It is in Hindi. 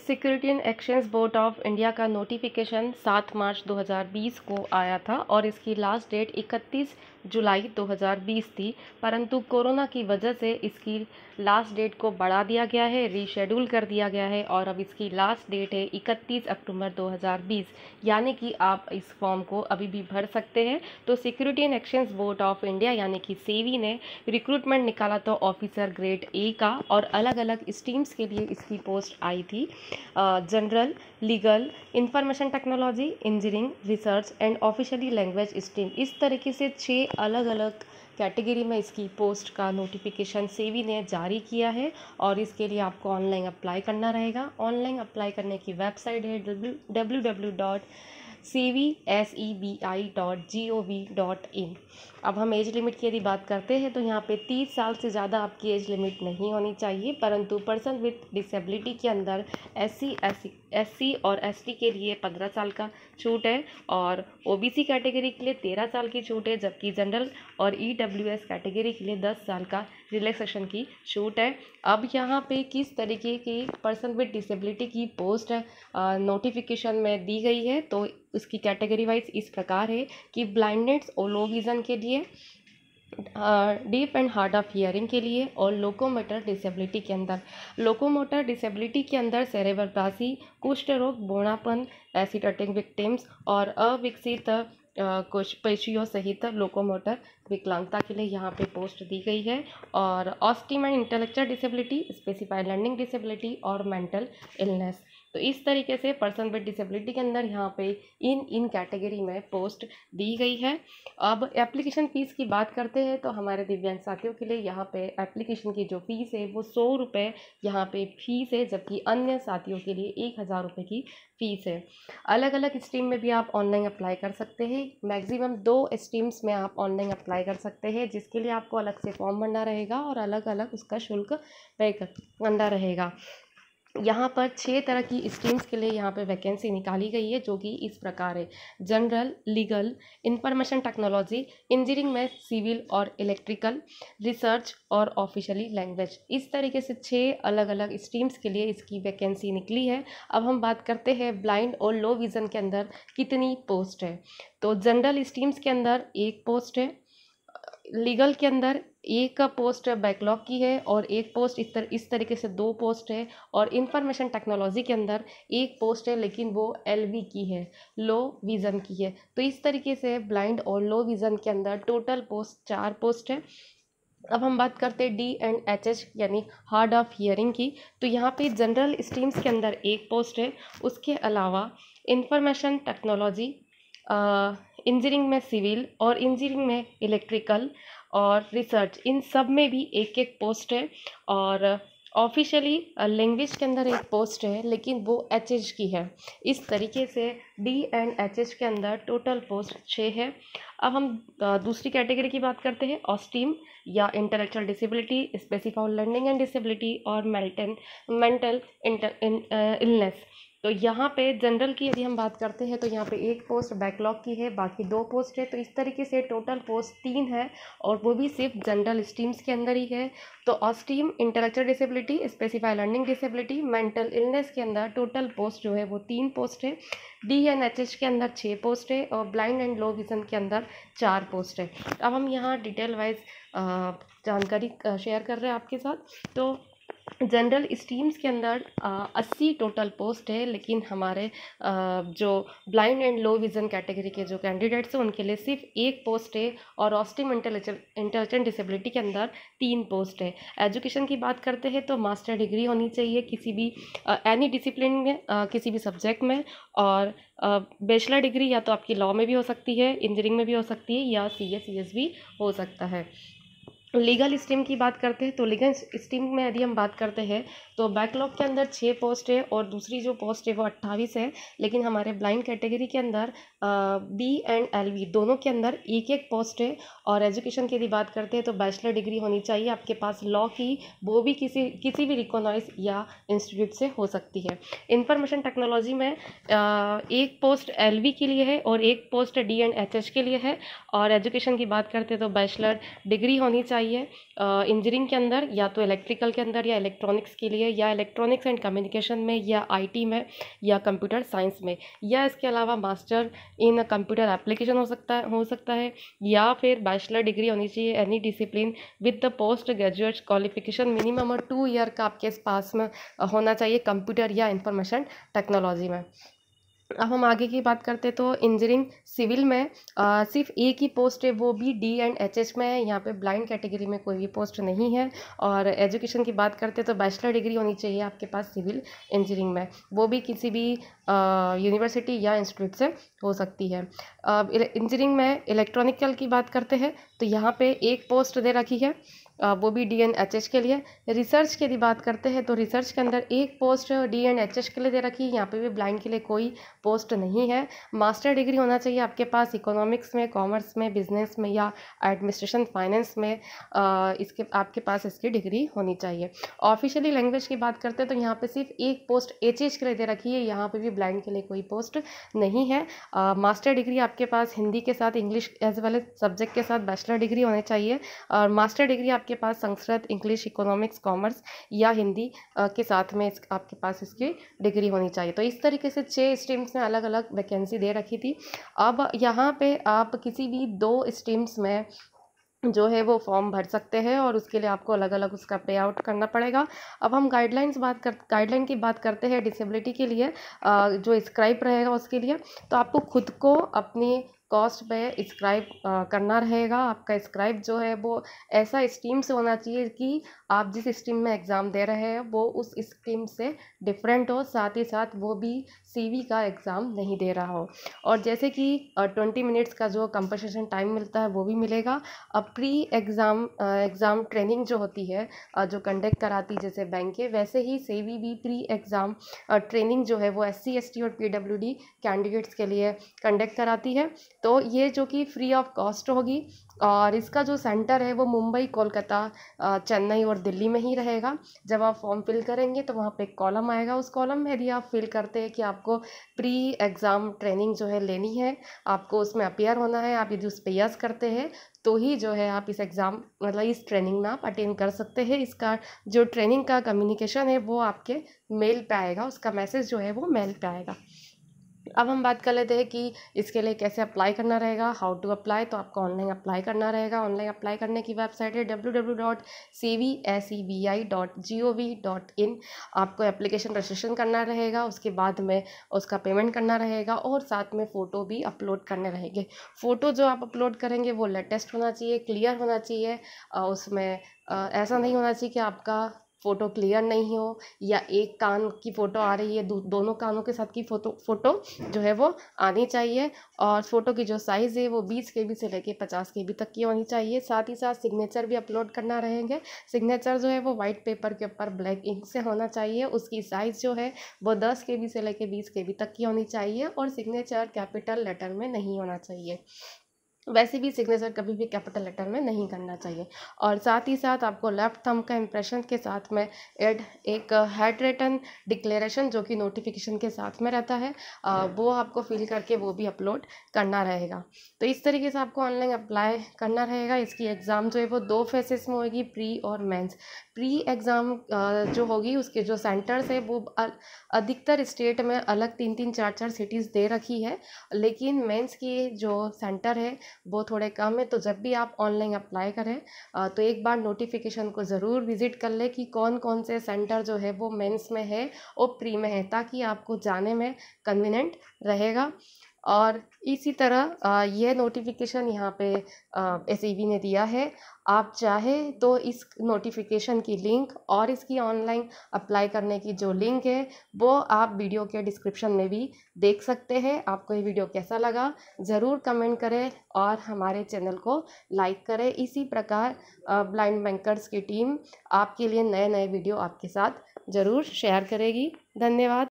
security and exchange board of India का नोटिफिकेशन 7 मार्च 2020 को आया था और इसकी लास्ट डेट 31 जुलाई 2020 थी परंतु कोरोना की वजह से इसकी लास्ट डेट को बढ़ा दिया गया है रीशेड्यूल कर दिया गया है और अब इसकी लास्ट डेट है 31 अक्टूबर 2020 यानी कि आप इस फॉर्म को अभी भी भर सकते हैं तो security and exchange board of India यानी कि सेवी ने रिक्रूटमेंट निकाला तो ऑफिसर ग्रेड ए का और अलग अलग स्ट्रीम्स के लिए इसकी पोस्ट आई थी general legal information technology engineering research and officially language stream इस तरीके से छः अलग अलग कैटेगरी में इसकी पोस्ट का नोटिफिकेशन सेवी ने जारी किया है और इसके लिए आपको ऑनलाइन अप्लाई करना रहेगा ऑनलाइन अप्लाई करने की वेबसाइट है W W dot C V S E B I dot G O V dot in अब हम एज लिमिट की यदि बात करते हैं तो यहाँ पे तीस साल से ज़्यादा आपकी एज लिमिट नहीं होनी चाहिए परंतु पर्सन विथ डिसेबिलिटी के अंदर S C S C SC और एसटी के लिए पंद्रह साल का छूट है और ओबीसी कैटेगरी के लिए तेरह साल की छूट है जबकि जनरल और ईडब्ल्यूएस e कैटेगरी के लिए दस साल का रिलैक्सेशन की छूट है अब यहाँ पे किस तरीके की पर्सन विद डिसेबिलिटी की पोस्ट नोटिफिकेशन में दी गई है तो उसकी कैटेगरी वाइज इस प्रकार है कि ब्लाइंडनेस और लोविज़न के लिए deaf and hard of hearing के लिए और लोकोमोटर डिसेबिलिटी के अंदर लोकोमोटर डिसेबिलिटी के अंदर सेरेबरप्लासी कुष्ठ रोग बोणापन एसिडेटिक विक्टिम्स और अविकसित uh, कुछ पेशियों सहित लोकोमोटर विकलांगता के लिए यहाँ पे पोस्ट दी गई है और ऑस्टिम and intellectual disability specified learning disability और मेंटल इलनेस तो इस तरीके से पर्सन विद डिसेबिलिटी के अंदर यहाँ पे इन इन कैटेगरी में पोस्ट दी गई है अब एप्लीकेशन फ़ीस की बात करते हैं तो हमारे दिव्यांग साथियों के लिए यहाँ पे एप्लीकेशन की जो फ़ीस है वो सौ रुपये यहाँ पर फ़ीस है जबकि अन्य साथियों के लिए एक हज़ार रुपये की फ़ीस है अलग अलग स्ट्रीम में भी आप ऑनलाइन अप्लाई कर सकते हैं मैक्सिमम दो स्ट्रीम्स में आप ऑनलाइन अप्लाई कर सकते हैं जिसके लिए आपको अलग से फॉर्म भरना रहेगा और अलग अलग उसका शुल्क पे करना रहेगा यहाँ पर छः तरह की स्ट्रीम्स के लिए यहाँ पर वैकेंसी निकाली गई है जो कि इस प्रकार है general legal information technology engineering में सिविल और इलेक्ट्रिकल रिसर्च और ऑफिशियली लैंग्वेज इस तरीके से छः अलग अलग स्ट्रीम्स के लिए इसकी वैकेंसी निकली है अब हम बात करते हैं ब्लाइंड और लो विज़न के अंदर कितनी पोस्ट है तो जनरल स्ट्रीम्स के अंदर एक पोस्ट है लीगल के अंदर एक का पोस्ट बैकलॉग की है और एक पोस्ट इस तरह इस तरीके से दो पोस्ट है और इंफॉर्मेशन टेक्नोलॉजी के अंदर एक पोस्ट है लेकिन वो एल की है लो विज़न की है तो इस तरीके से ब्लाइंड और लो विज़न के अंदर टोटल पोस्ट चार पोस्ट है अब हम बात करते हैं डी एंड एच एच यानी हार्ड ऑफ हियरिंग की तो यहाँ पे जनरल स्ट्रीम्स के अंदर एक पोस्ट है उसके अलावा इंफॉर्मेशन टेक्नोलॉजी इंजीनियरिंग में सिविल और इंजीनियरिंग में इलेक्ट्रिकल और रिसर्च इन सब में भी एक एक पोस्ट है और ऑफिशियली लैंग्वेज uh, के अंदर एक पोस्ट है लेकिन वो एच एच की है इस तरीके से डी एंड एच एच के अंदर टोटल पोस्ट छः है अब हम uh, दूसरी कैटेगरी की बात करते हैं ऑस्टीम या intellectual disability specified learning and disability और मेल्टन मेंटल इलनेस तो यहाँ पे जनरल की यदि हम बात करते हैं तो यहाँ पे एक पोस्ट बैकलॉग की है बाकी दो पोस्ट है तो इस तरीके से टोटल पोस्ट तीन है और वो भी सिर्फ जनरल स्ट्रीम्स के अंदर ही है तो autism intellectual disability specified learning disability mental illness के अंदर टोटल पोस्ट जो है वो तीन पोस्ट है डी एन एच एच के अंदर छः पोस्ट है और ब्लाइंड एंड लो विज़न के अंदर चार पोस्ट है अब हम यहाँ डिटेल वाइज जानकारी शेयर कर रहे हैं आपके साथ तो जनरल स्ट्रीम्स के अंदर अस्सी टोटल पोस्ट है लेकिन हमारे आ, जो blind and low vision category के जो कैंडिडेट्स हैं उनके लिए सिर्फ एक पोस्ट है और ऑस्टिम इंटेलिजेंट डिसेबिलिटी के अंदर तीन पोस्ट है एजुकेशन की बात करते हैं तो मास्टर डिग्री होनी चाहिए किसी भी एनी डिसिप्लिन में आ, किसी भी सब्जेक्ट में और बैचलर डिग्री या तो आपकी लॉ में भी हो सकती है इंजीनियरिंग में भी हो सकती है या सी एस सी एस भी हो सकता है लीगल स्ट्रीम की बात करते हैं तो लीगल स्ट्रीम में यदि हम बात करते हैं तो बैकलॉग के अंदर छः पोस्ट है और दूसरी जो पोस्ट है वो अट्ठाईस है लेकिन हमारे ब्लाइंड कैटेगरी के अंदर बी एंड एल वी दोनों के अंदर एक एक पोस्ट है और एजुकेशन की यदि बात करते हैं तो बैचलर डिग्री होनी चाहिए आपके पास लॉ की वो भी किसी किसी भी रिकोनाइज या इंस्टीट्यूट से हो सकती है इंफॉर्मेशन टेक्नोलॉजी में एक पोस्ट एल के लिए है और एक पोस्ट डी एंड एच के लिए है और एजुकेशन की बात करते हैं तो बैचलर डिग्री होनी चाहिए चाहिए इंजीनियरिंग के अंदर या तो इलेक्ट्रिकल के अंदर या इलेक्ट्रॉनिक्स के लिए या इलेक्ट्रॉनिक्स एंड कम्युनिकेशन में या आईटी में या कंप्यूटर साइंस में या इसके अलावा मास्टर इन कंप्यूटर एप्लीकेशन हो सकता है हो सकता है या फिर बैचलर डिग्री होनी चाहिए any discipline with the post graduate qualification minimum और टू ईयर का आपके पास में होना चाहिए कंप्यूटर या इंफॉर्मेशन टेक्नोलॉजी में अब हम आगे की बात करते तो इंजीनियरिंग सिविल में आ, सिर्फ एक ही पोस्ट है वो भी डी एंड एच एच में है यहाँ पे ब्लाइंड कैटेगरी में कोई भी पोस्ट नहीं है और एजुकेशन की बात करते तो बैचलर डिग्री होनी चाहिए आपके पास सिविल इंजीनियरिंग में वो भी किसी भी यूनिवर्सिटी या इंस्टीट्यूट से हो सकती है अब इंजीनियरिंग में इलेक्ट्रॉनिकल की बात करते हैं तो यहाँ पे एक पोस्ट दे रखी है वो भी डी एन एच एच के लिए रिसर्च के यदि बात करते हैं तो रिसर्च के अंदर एक post D and H H के लिए दे रखी है यहाँ पे भी ब्लाइंड के लिए कोई पोस्ट नहीं है मास्टर डिग्री होना चाहिए आपके पास इकोनॉमिक्स में कॉमर्स में बिजनेस में या एडमिनिस्ट्रेशन फाइनेंस में आ, इसके आपके पास इसकी डिग्री होनी चाहिए ऑफिशियली लैंग्वेज की बात करते हैं तो यहाँ पर सिर्फ एक पोस्ट एच एच के लिए दे रखी है यहाँ पर भी ब्लाइंड के लिए कोई पोस्ट नहीं है मास्टर डिग्री आपके पास हिंदी के साथ English as well as subject के साथ बैचलर मास्टर डिग्री होनी चाहिए और मास्टर डिग्री आपके पास संस्कृत इंग्लिश इकोनॉमिक्स कॉमर्स या हिंदी के साथ में आपके पास इसकी डिग्री होनी चाहिए तो इस तरीके से छः स्ट्रीम्स में अलग अलग वैकेंसी दे रखी थी अब यहाँ पर आप किसी भी दो स्ट्रीम्स में जो है वो फॉर्म भर सकते हैं और उसके लिए आपको अलग अलग उसका पे आउट करना पड़ेगा अब हम गाइडलाइंस बात कर गाइडलाइन की बात करते हैं डिसेबिलिटी के लिए जो स्क्राइब रहेगा उसके लिए तो आपको खुद को अपनी कॉस्ट पे स्क्राइब करना रहेगा आपका स्क्राइब जो है वो ऐसा स्ट्रीम से होना चाहिए कि आप जिस स्ट्रीम में एग्ज़ाम दे रहे हैं वो उस स्ट्रीम से डिफरेंट हो साथ ही साथ वो भी सी वी का एग्ज़ाम नहीं दे रहा हो और जैसे कि ट्वेंटी मिनट्स का जो कंपनसेशन टाइम मिलता है वो भी मिलेगा अब प्री एग्ज़ाम एग्ज़ाम ट्रेनिंग जो होती है जो कंडक्ट कराती जैसे बैंक है वैसे ही सेवी भी प्री एग्ज़ाम ट्रेनिंग जो है वो एस सी और पी कैंडिडेट्स के लिए कंडक्ट कराती है तो ये जो कि फ्री ऑफ कॉस्ट होगी और इसका जो सेंटर है वो मुंबई कोलकाता चेन्नई और दिल्ली में ही रहेगा जब आप फॉर्म फिल करेंगे तो वहाँ पे एक कॉलम आएगा उस कॉलम में यदि आप फिल करते हैं कि आपको प्री एग्ज़ाम ट्रेनिंग जो है लेनी है आपको उसमें अपेयर होना है आप यदि उस पर यस करते हैं तो ही जो है आप इस एग्ज़ाम मतलब इस ट्रेनिंग में आप अटेंड कर सकते हैं इसका जो ट्रेनिंग का कम्युनिकेशन है वो आपके मेल पे आएगा उसका मैसेज जो है वो मेल पे आएगा अब हम बात कर लेते हैं कि इसके लिए कैसे अप्लाई करना रहेगा हाउ टू अप्लाई तो आपको ऑनलाइन अप्लाई करना रहेगा ऑनलाइन अप्लाई करने की वेबसाइट है W W dot C V S E B I dot G O V dot in आपको एप्लीकेशन रजिस्ट्रेशन करना रहेगा उसके बाद में उसका पेमेंट करना रहेगा और साथ में फ़ोटो भी अपलोड करने रहेंगे फ़ोटो जो आप अपलोड करेंगे वो लेटेस्ट होना चाहिए क्लियर होना चाहिए उसमें ऐसा नहीं होना चाहिए कि आपका फ़ोटो क्लियर नहीं हो या एक कान की फ़ोटो आ रही है दोनों कानों के साथ की फ़ोटो फ़ोटो जो है वो आनी चाहिए और फ़ोटो की जो साइज़ है वो बीस के बी से लेके पचास के बी तक की होनी चाहिए साथ ही साथ सिग्नेचर भी अपलोड करना रहेंगे सिग्नेचर जो है वो वाइट पेपर के ऊपर ब्लैक इंक से होना चाहिए उसकी साइज़ जो है वो दस के बी से लेके बीस के बी तक की होनी चाहिए और सिग्नेचर कैपिटल लेटर में नहीं होना चाहिए वैसे भी सिग्नेचर कभी भी कैपिटल लेटर में नहीं करना चाहिए और साथ ही साथ आपको लेफ्ट थम का इम्प्रेशन के साथ में एड एक हैड रिटर्न डिक्लेरेशन जो कि नोटिफिकेशन के साथ में रहता है आ, वो आपको फिल करके वो भी अपलोड करना रहेगा तो इस तरीके से आपको ऑनलाइन अप्लाई करना रहेगा इसकी एग्ज़ाम जो है वो दो फेसेस में होगी प्री और मेंस प्री एग्ज़ाम जो होगी उसके जो सेंटर्स है वो अधिकतर स्टेट में अलग तीन तीन चार चार सिटीज़ दे रखी है लेकिन मेंस की जो सेंटर है वो थोड़े कम है तो जब भी आप ऑनलाइन अप्लाई करें तो एक बार नोटिफिकेशन को ज़रूर विज़िट कर लें कि कौन कौन से सेंटर जो है वो मेंस में है और प्री में है ताकि आपको जाने में कन्वीनेंट रहेगा और इसी तरह यह नोटिफिकेशन यहाँ पे एस e ने दिया है आप चाहे तो इस नोटिफिकेशन की लिंक और इसकी ऑनलाइन अप्लाई करने की जो लिंक है वो आप वीडियो के डिस्क्रिप्शन में भी देख सकते हैं आपको ये वीडियो कैसा लगा ज़रूर कमेंट करें और हमारे चैनल को लाइक करें इसी प्रकार ब्लाइंड बैंकर्स की टीम आपके लिए नए नए वीडियो आपके साथ ज़रूर शेयर करेगी धन्यवाद